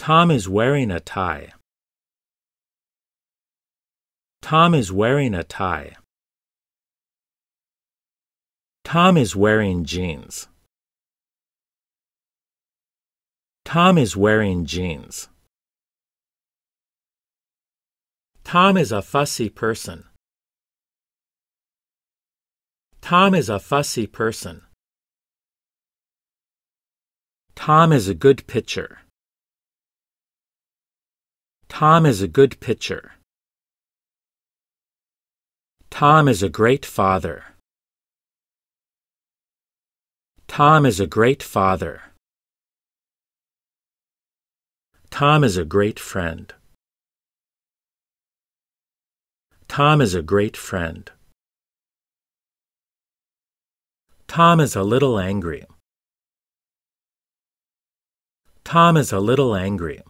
Tom is wearing a tie. Tom is wearing a tie. Tom is wearing jeans. Tom is wearing jeans. Tom is a fussy person. Tom is a fussy person. Tom is a good pitcher. Tom is a good pitcher. Tom is a great father. Tom is a great father. Tom is a great friend. Tom is a great friend. Tom is a little angry. Tom is a little angry.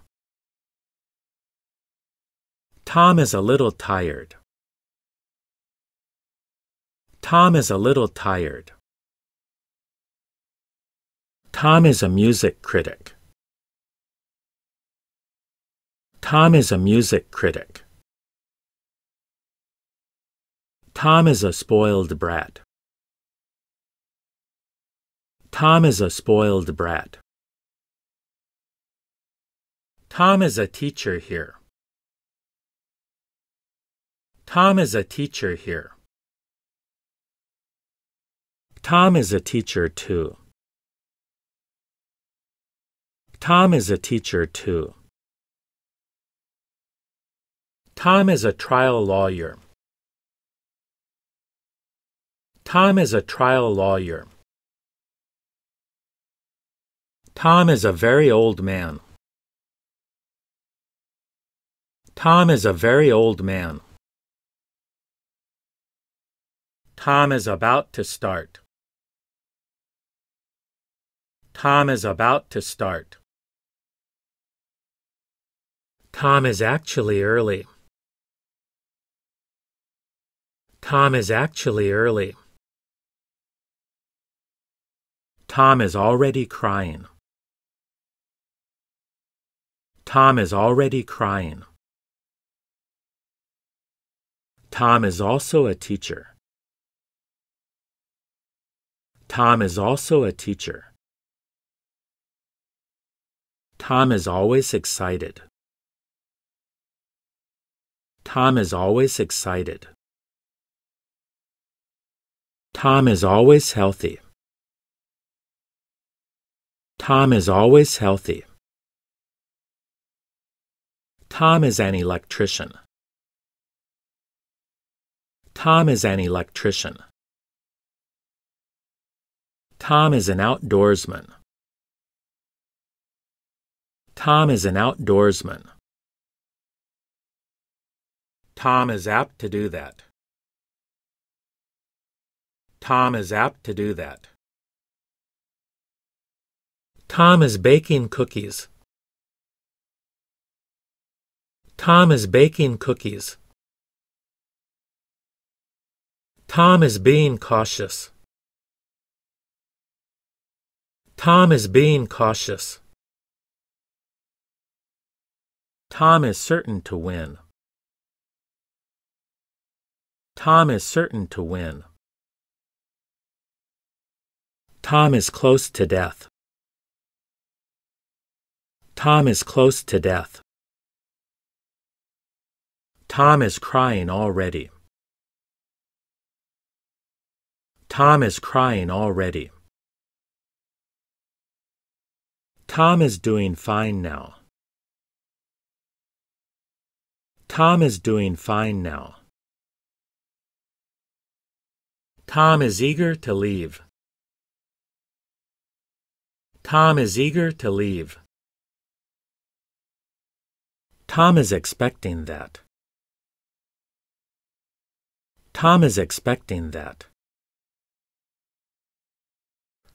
Tom is a little tired. Tom is a little tired. Tom is a music critic. Tom is a music critic. Tom is a spoiled brat. Tom is a spoiled brat. Tom is a teacher here. Tom is a teacher here. Tom is a teacher too. Tom is a teacher too. Tom is a trial lawyer. Tom is a trial lawyer. Tom is a very old man. Tom is a very old man. Tom is about to start. Tom is about to start. Tom is actually early. Tom is actually early. Tom is already crying. Tom is already crying. Tom is also a teacher. Tom is also a teacher. Tom is always excited. Tom is always excited. Tom is always healthy. Tom is always healthy. Tom is an electrician. Tom is an electrician. Tom is an outdoorsman. Tom is an outdoorsman. Tom is apt to do that. Tom is apt to do that. Tom is baking cookies. Tom is baking cookies. Tom is being cautious. Tom is being cautious. Tom is certain to win. Tom is certain to win. Tom is close to death. Tom is close to death. Tom is crying already. Tom is crying already. Tom is doing fine now. Tom is doing fine now. Tom is eager to leave. Tom is eager to leave. Tom is expecting that. Tom is expecting that.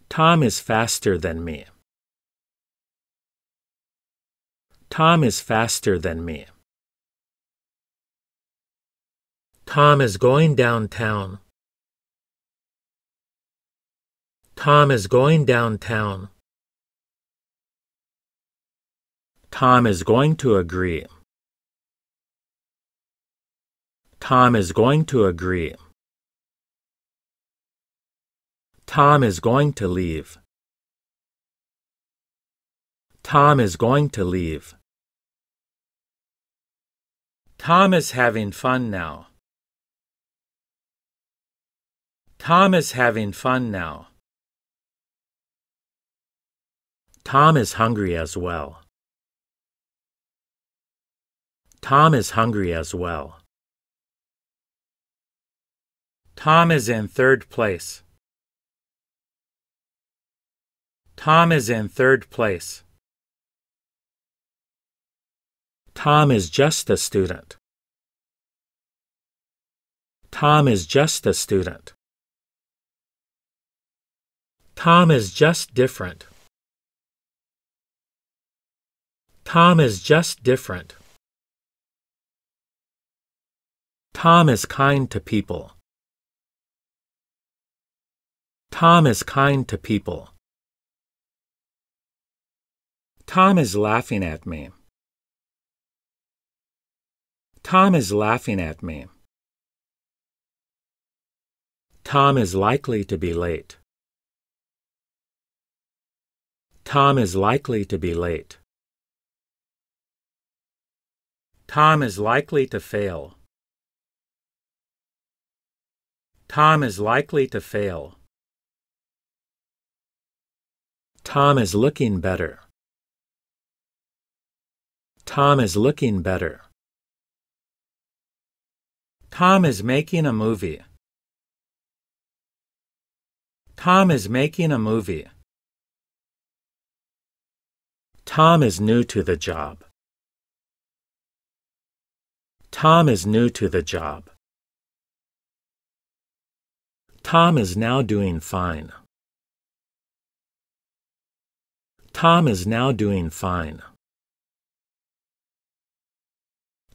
Tom is faster than me. Tom is faster than me. Tom is going downtown. Tom is going downtown. Tom is going to agree. Tom is going to agree. Tom is going to leave. Tom is going to leave. Tom is having fun now. Tom is having fun now. Tom is hungry as well. Tom is hungry as well. Tom is in third place. Tom is in third place. Tom is just a student. Tom is just a student. Tom is just different. Tom is just different. Tom is kind to people. Tom is kind to people. Tom is laughing at me. Tom is laughing at me. Tom is likely to be late. Tom is likely to be late. Tom is likely to fail. Tom is likely to fail. Tom is looking better. Tom is looking better. Tom is making a movie. Tom is making a movie. Tom is new to the job. Tom is new to the job. Tom is now doing fine. Tom is now doing fine.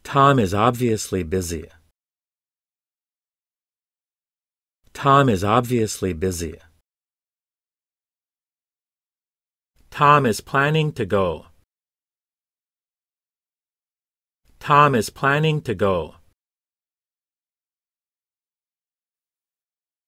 Tom is obviously busy. Tom is obviously busy. Tom is planning to go. Tom is planning to go.